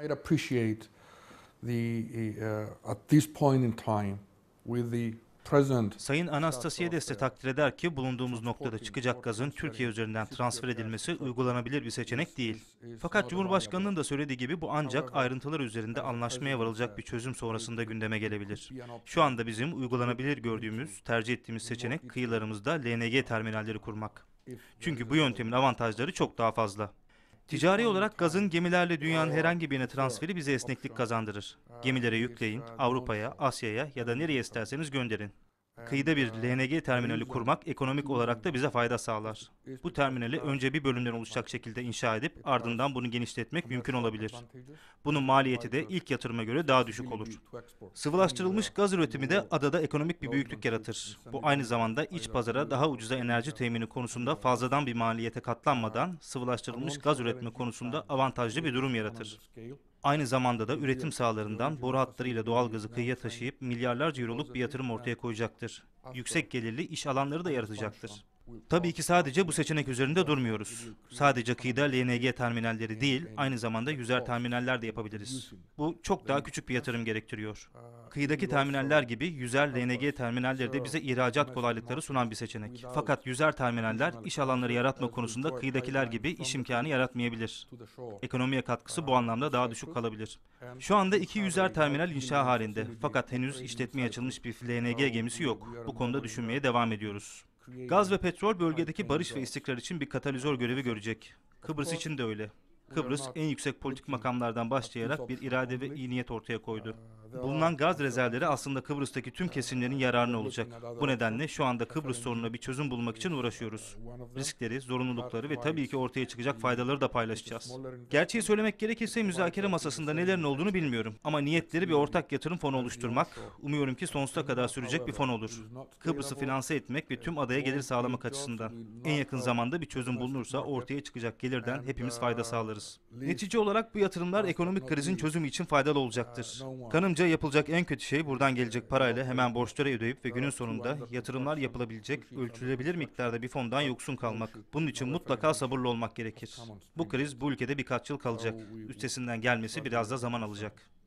I appreciate the uh, at this point in time with the Sayın Anastasiades'i takdir eder ki bulunduğumuz noktada çıkacak gazın Türkiye üzerinden transfer edilmesi uygulanabilir bir seçenek değil. Fakat Cumhurbaşkanı'nın da söylediği gibi bu ancak ayrıntılar üzerinde anlaşmaya varılacak bir uh, çözüm sonrasında gündeme gelebilir. Şu anda bizim uygulanabilir gördüğümüz, tercih ettiğimiz seçenek kıyılarımızda LNG terminalleri kurmak. Çünkü bu yöntemin avantajları çok daha fazla. Ticari olarak gazın gemilerle dünyanın herhangi birine transferi bize esneklik kazandırır. Gemilere yükleyin, Avrupa'ya, Asya'ya ya da nereye isterseniz gönderin. Kıyıda bir ee, LNG terminali kurmak ekonomik olarak da bize fayda sağlar. Bu terminali önce bir bölümden oluşacak şekilde inşa edip ardından bunu genişletmek mümkün olabilir. Bunun maliyeti de ilk yatırıma göre daha düşük olur. Sıvılaştırılmış gaz üretimi de adada ekonomik bir büyüklük yaratır. Bu aynı zamanda iç pazara daha ucuza enerji temini konusunda fazladan bir maliyete katlanmadan sıvılaştırılmış gaz üretme konusunda avantajlı bir durum yaratır. Aynı zamanda da üretim sahalarından boru hatlarıyla doğalgazı kıyıya taşıyıp milyarlarca euroluk bir yatırım ortaya koyacaktır. Yüksek gelirli iş alanları da yaratacaktır. Tabii ki sadece bu seçenek üzerinde durmuyoruz. Sadece kıyıda LNG terminalleri değil, aynı zamanda yüzer terminaller de yapabiliriz. Bu çok daha küçük bir yatırım gerektiriyor. Kıyıdaki terminaller gibi yüzer LNG terminalleri de bize ihracat kolaylıkları sunan bir seçenek. Fakat yüzer terminaller iş alanları yaratma konusunda kıyıdakiler gibi iş imkanı yaratmayabilir. Ekonomiye katkısı bu anlamda daha düşük kalabilir. Şu anda iki yüzer terminal inşa halinde fakat henüz işletmeye açılmış bir LNG gemisi yok. Bu konuda düşünmeye devam ediyoruz. Gaz ve petrol bölgedeki barış ve istikrar için bir katalizör görevi görecek. Kıbrıs için de öyle. Kıbrıs en yüksek politik makamlardan başlayarak bir irade ve iyi niyet ortaya koydu. Bulunan gaz rezervleri aslında Kıbrıs'taki tüm kesimlerin yararına olacak. Bu nedenle şu anda Kıbrıs sorununa bir çözüm bulmak için uğraşıyoruz. Riskleri, zorunlulukları ve tabii ki ortaya çıkacak faydaları da paylaşacağız. Gerçeği söylemek gerekirse müzakere masasında nelerin olduğunu bilmiyorum. Ama niyetleri bir ortak yatırım fonu oluşturmak, umuyorum ki sonsuza kadar sürecek bir fon olur. Kıbrıs'ı finanse etmek ve tüm adaya gelir sağlamak açısından. En yakın zamanda bir çözüm bulunursa ortaya çıkacak gelirden hepimiz uh, fayda sağlarız. Netice olarak bu yatırımlar ekonomik krizin çözümü için faydalı uh, olacaktır. Kanımca Bence yapılacak en kötü şey buradan gelecek parayla hemen borçları ödeyip ve günün sonunda yatırımlar yapılabilecek, ölçülebilir miktarda bir fondan yoksun kalmak. Bunun için mutlaka sabırlı olmak gerekir. Bu kriz bu ülkede birkaç yıl kalacak. Üstesinden gelmesi biraz da zaman alacak.